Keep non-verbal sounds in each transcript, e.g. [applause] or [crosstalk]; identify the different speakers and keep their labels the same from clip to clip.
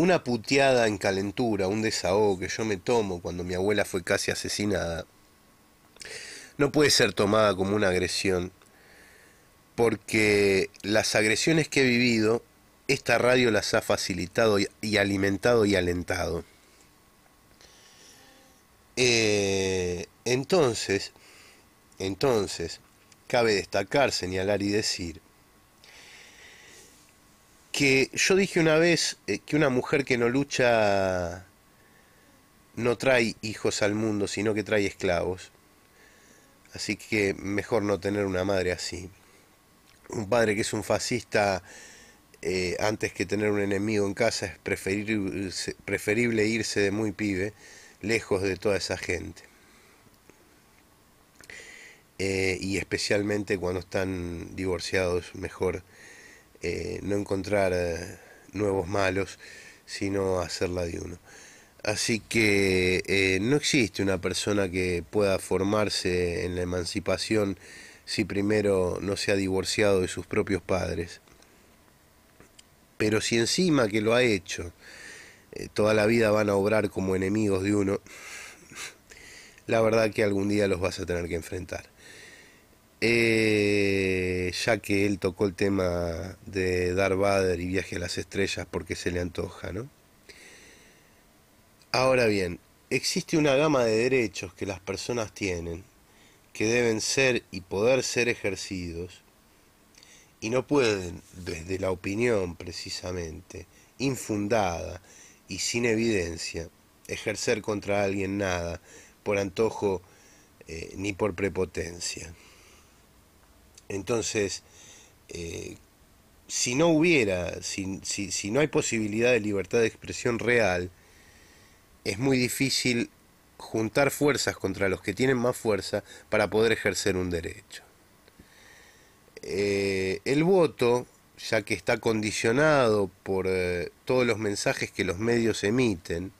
Speaker 1: una puteada en calentura, un desahogo que yo me tomo cuando mi abuela fue casi asesinada, no puede ser tomada como una agresión, porque las agresiones que he vivido, esta radio las ha facilitado y alimentado y alentado. Eh, entonces, entonces, cabe destacar, señalar y decir que yo dije una vez eh, que una mujer que no lucha no trae hijos al mundo, sino que trae esclavos. Así que mejor no tener una madre así. Un padre que es un fascista, eh, antes que tener un enemigo en casa, es preferible irse de muy pibe, lejos de toda esa gente. Eh, y especialmente cuando están divorciados, mejor eh, no encontrar eh, nuevos malos, sino hacerla de uno. Así que eh, no existe una persona que pueda formarse en la emancipación si primero no se ha divorciado de sus propios padres. Pero si encima que lo ha hecho, toda la vida van a obrar como enemigos de uno, la verdad que algún día los vas a tener que enfrentar. Eh, ya que él tocó el tema de dar Vader y Viaje a las Estrellas porque se le antoja, ¿no? Ahora bien, existe una gama de derechos que las personas tienen que deben ser y poder ser ejercidos y no pueden, desde la opinión precisamente, infundada y sin evidencia, ejercer contra alguien nada por antojo eh, ni por prepotencia. Entonces, eh, si no hubiera, si, no hay posibilidad de libertad de expresión real, es muy difícil juntar fuerzas contra los que tienen más fuerza para poder ejercer un derecho. Eh, el voto, ya que está condicionado por eh, todos los mensajes que los medios emiten,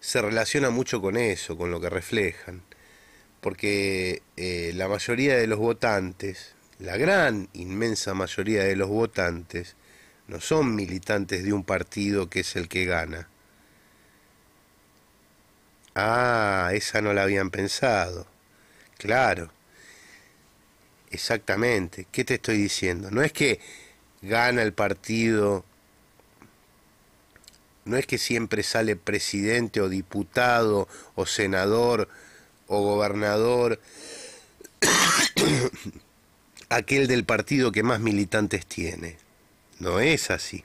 Speaker 1: se relaciona mucho con eso, con lo que reflejan porque eh, la mayoría de los votantes, la gran inmensa mayoría de los votantes, no son militantes de un partido que es el que gana. Ah, esa no la habían pensado. Claro. Exactamente. ¿Qué te estoy diciendo? No es que gana el partido, no es que siempre sale presidente o diputado o senador o gobernador, [coughs] aquel del partido que más militantes tiene. No es así.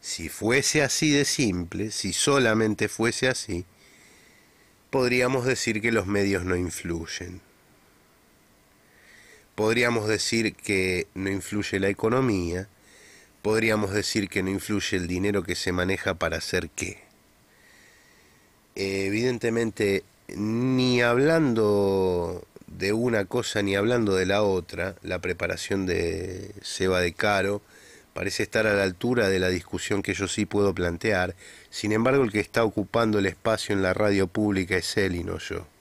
Speaker 1: Si fuese así de simple, si solamente fuese así, podríamos decir que los medios no influyen. Podríamos decir que no influye la economía, podríamos decir que no influye el dinero que se maneja para hacer qué. Evidentemente ni hablando de una cosa ni hablando de la otra, la preparación de Seba de Caro parece estar a la altura de la discusión que yo sí puedo plantear. Sin embargo, el que está ocupando el espacio en la radio pública es él y no yo.